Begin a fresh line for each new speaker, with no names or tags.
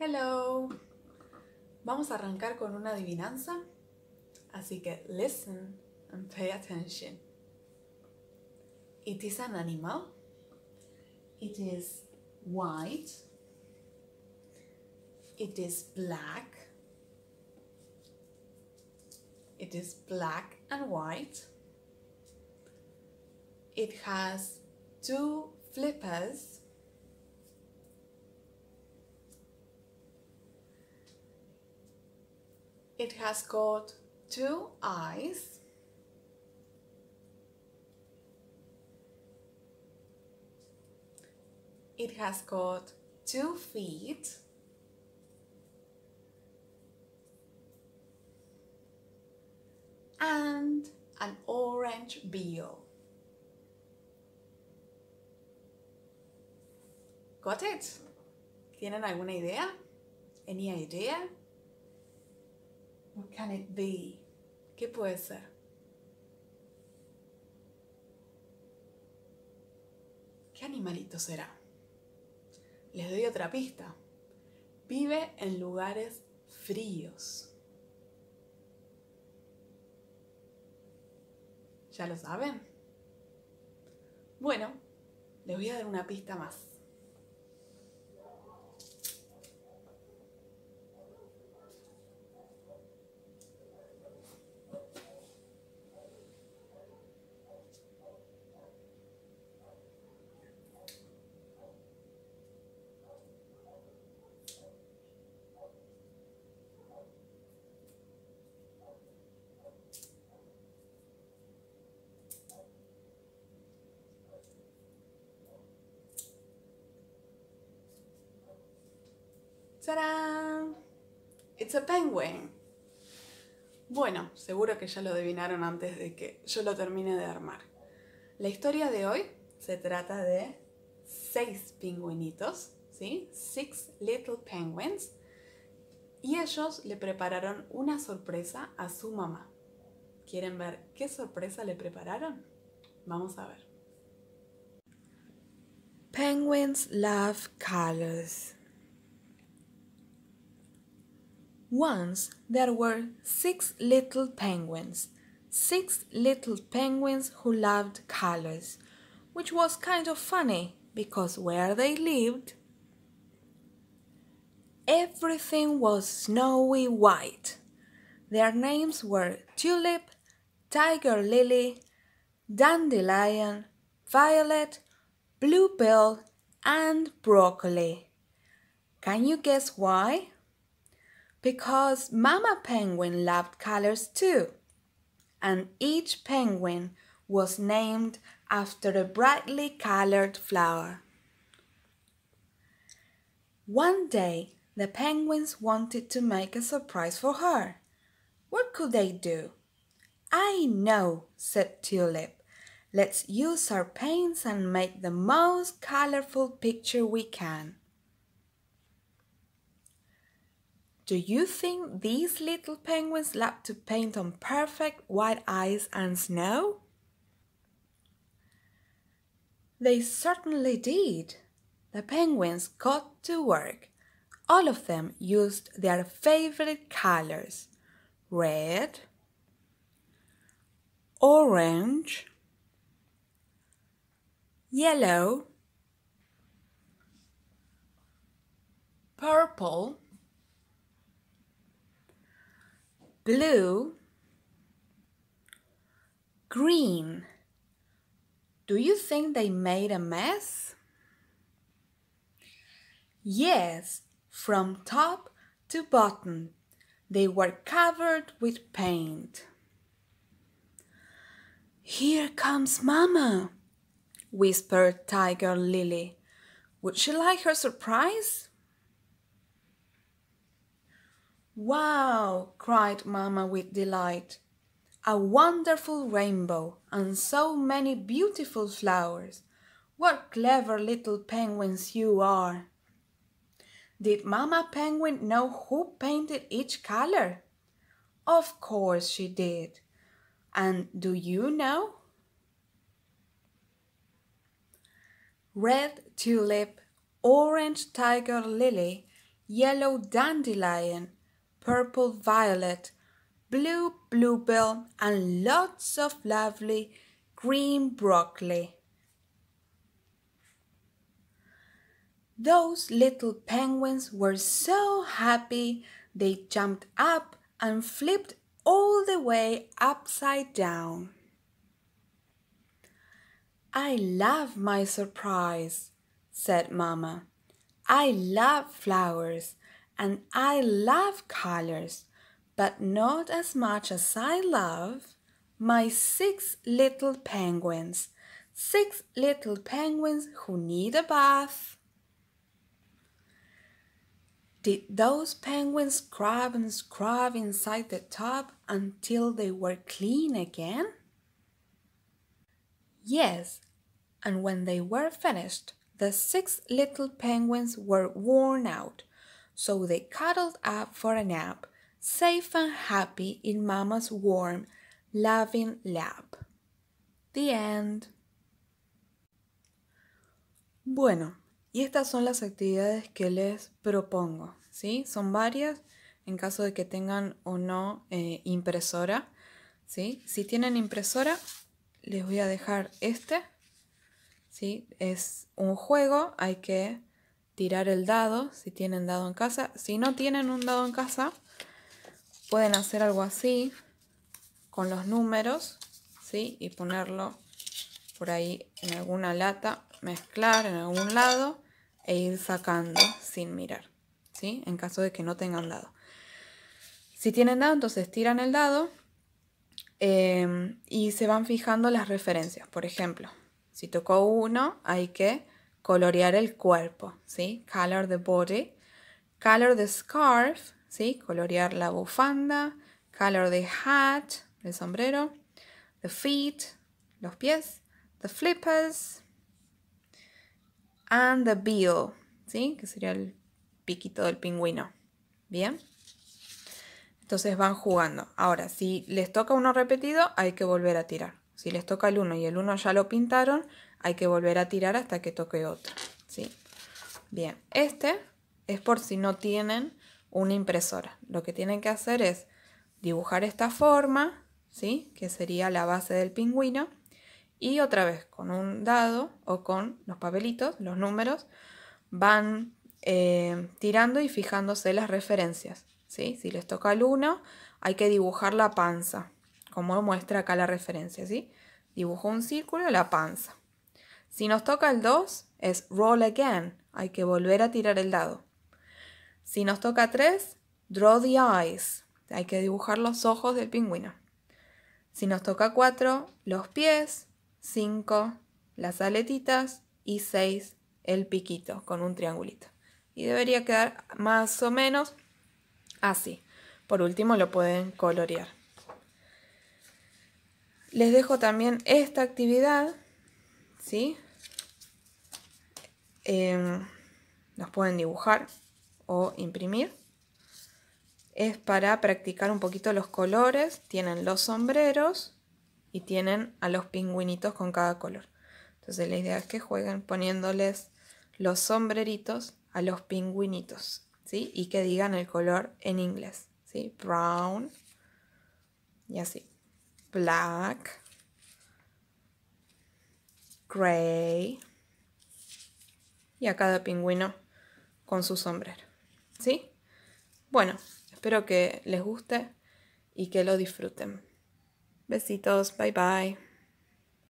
Hello. Vamos a arrancar con una adivinanza. Así que listen and pay attention. It is an animal. It is white. It is black. It is black and white. It has two flippers It has got two eyes. It has got two feet. And an orange bill. Got it? ¿Tienen alguna idea? Any idea? What can it be? ¿Qué puede ser? ¿Qué animalito será? Les doy otra pista. Vive en lugares fríos. ¿Ya lo saben? Bueno, les voy a dar una pista más. ¡Tarán! It's a penguin. Bueno, seguro que ya lo adivinaron antes de que yo lo termine de armar. La historia de hoy se trata de seis pingüinitos, ¿sí? Six little penguins. Y ellos le prepararon una sorpresa a su mamá. ¿Quieren ver qué sorpresa le prepararon? Vamos a ver. Penguins love colors. Once there were six little penguins, six little penguins who loved colors, which was kind of funny because where they lived, everything was snowy white. Their names were Tulip, Tiger Lily, Dandelion, Violet, Bluebell, and Broccoli. Can you guess why? because Mama Penguin loved colors too. And each penguin was named after a brightly colored flower. One day, the penguins wanted to make a surprise for her. What could they do? I know, said Tulip. Let's use our paints and make the most colorful picture we can. Do you think these little penguins love to paint on perfect white ice and snow? They certainly did. The penguins got to work. All of them used their favorite colors red, orange, yellow, purple, blue, green. Do you think they made a mess? Yes, from top to bottom, they were covered with paint. Here comes Mamma, whispered Tiger Lily. Would she like her surprise? Wow! cried Mamma with delight. A wonderful rainbow and so many beautiful flowers. What clever little penguins you are! Did Mamma Penguin know who painted each color? Of course she did. And do you know? Red tulip, orange tiger lily, yellow dandelion, purple violet, blue bluebell, and lots of lovely green broccoli. Those little penguins were so happy they jumped up and flipped all the way upside down. I love my surprise, said Mamma. I love flowers and I love colors, but not as much as I love my six little penguins. Six little penguins who need a bath. Did those penguins scrub and scrub inside the tub until they were clean again? Yes, and when they were finished, the six little penguins were worn out So they cuddled up for a nap, safe and happy in Mama's warm, loving lap. The end. Bueno, y estas son las actividades que les propongo, ¿sí? Son varias en caso de que tengan o no eh, impresora, Si tienen impresora, les voy a dejar este, ¿sí? Es un juego, hay que tirar el dado, si tienen dado en casa. Si no tienen un dado en casa, pueden hacer algo así con los números, ¿sí? Y ponerlo por ahí en alguna lata, mezclar en algún lado e ir sacando sin mirar, ¿sí? En caso de que no tengan dado. Si tienen dado, entonces tiran el dado em, y se van fijando las referencias. Por ejemplo, si tocó uno, hay que colorear el cuerpo, ¿sí? Color the body. Color the scarf, ¿sí? Colorear la bufanda. Color the hat, el sombrero. The feet, los pies. The flippers. And the bill, ¿sí? Que sería el piquito del pingüino. ¿Bien? Entonces van jugando. Ahora, si les toca uno repetido, hay que volver a tirar. Si les toca el uno y el uno ya lo pintaron, hay que volver a tirar hasta que toque otro, ¿sí? Bien, este es por si no tienen una impresora. Lo que tienen que hacer es dibujar esta forma, ¿sí? Que sería la base del pingüino. Y otra vez, con un dado o con los papelitos, los números, van eh, tirando y fijándose las referencias. ¿sí? Si les toca el 1, hay que dibujar la panza, como muestra acá la referencia. ¿sí? Dibujo un círculo, la panza. Si nos toca el 2, es roll again, hay que volver a tirar el dado. Si nos toca 3, draw the eyes, hay que dibujar los ojos del pingüino. Si nos toca 4, los pies, 5, las aletitas y 6, el piquito con un triangulito. Y debería quedar más o menos así. Por último lo pueden colorear. Les dejo también esta actividad, ¿sí? eh, pueden dibujar o imprimir. Es para practicar un poquito los colores, tienen los sombreros y tienen a los pingüinitos con cada color. Entonces la idea es que jueguen poniéndoles los sombreritos a los pingüinitos, ¿sí? Y que digan el color en inglés, Brown y así. Black. Gray y a cada pingüino con su sombrero. ¿Sí? Bueno, espero que les guste y que lo disfruten. Besitos, bye bye.